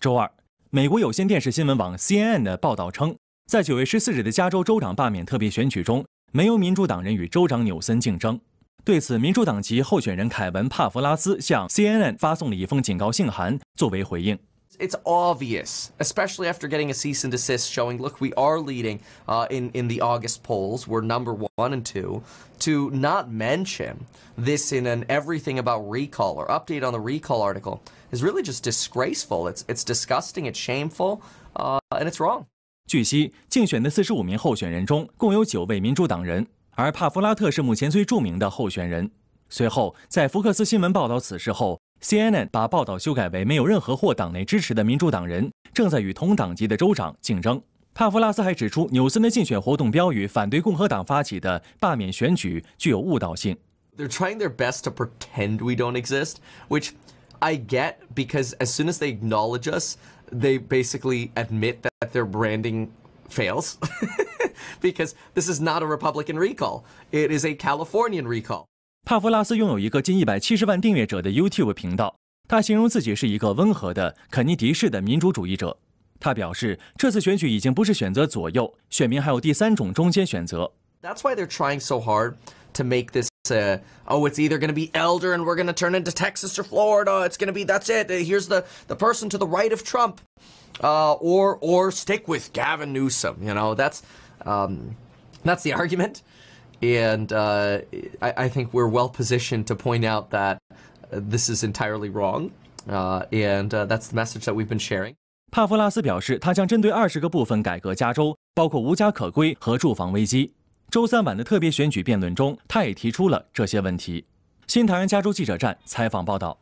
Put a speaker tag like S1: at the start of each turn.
S1: 周二，美国有线电视新闻网 CNN 的报道称，在九月十四日的加州州长罢免特别选举中，没有民主党人与州长纽森竞争。对此，民主党籍候选人凯文·帕弗拉斯向 CNN 发送了一封警告信函作为回应。
S2: it's obvious, especially after getting a cease and desist showing, look, we are leading uh, in, in the August polls. We're number one and two. To not mention this in an everything about recall or update on the recall article is really just disgraceful.
S1: It's it's disgusting. It's shameful, and it's wrong. 据悉，竞选的四十五名候选人中，共有九位民主党人，而帕夫拉特是目前最著名的候选人。随后，在福克斯新闻报道此事后，CNN 把报道修改为没有任何获党内支持的民主党人正在与同党籍的州长竞争。帕夫拉斯还指出，纽森的竞选活动标语反对共和党发起的罢免选举，具有误导性。
S2: They're trying their best to pretend we don't exist, which I get because as soon as they acknowledge us, they basically admit that their branding fails because this is not a Republican recall. It is a Californian recall.
S1: 帕夫拉斯拥有一个近一百七十万订阅者的 YouTube 频道，他形容自己是一个温和的肯尼迪式的民主主义者。他表示，这次选举已经不是选择左右，选民还有第三种中间选择。That's why they're trying so hard to
S2: make this to oh, it's either going to be Elder and we're going to turn into Texas or Florida. It's going to be that's it. Here's the the person to the right of Trump, uh, or or stick with Gavin Newsom. You know that's um, that's the argument, and uh, I, I, think we're well positioned to point out that uh, this is entirely wrong, uh, and uh, that's the message
S1: that we've been sharing. 帕夫拉斯表示，他将针对二十个部分改革加州，包括无家可归和住房危机。周三晚的特别选举辩论中，他也提出了这些问题。新唐人加州记者站采访报道。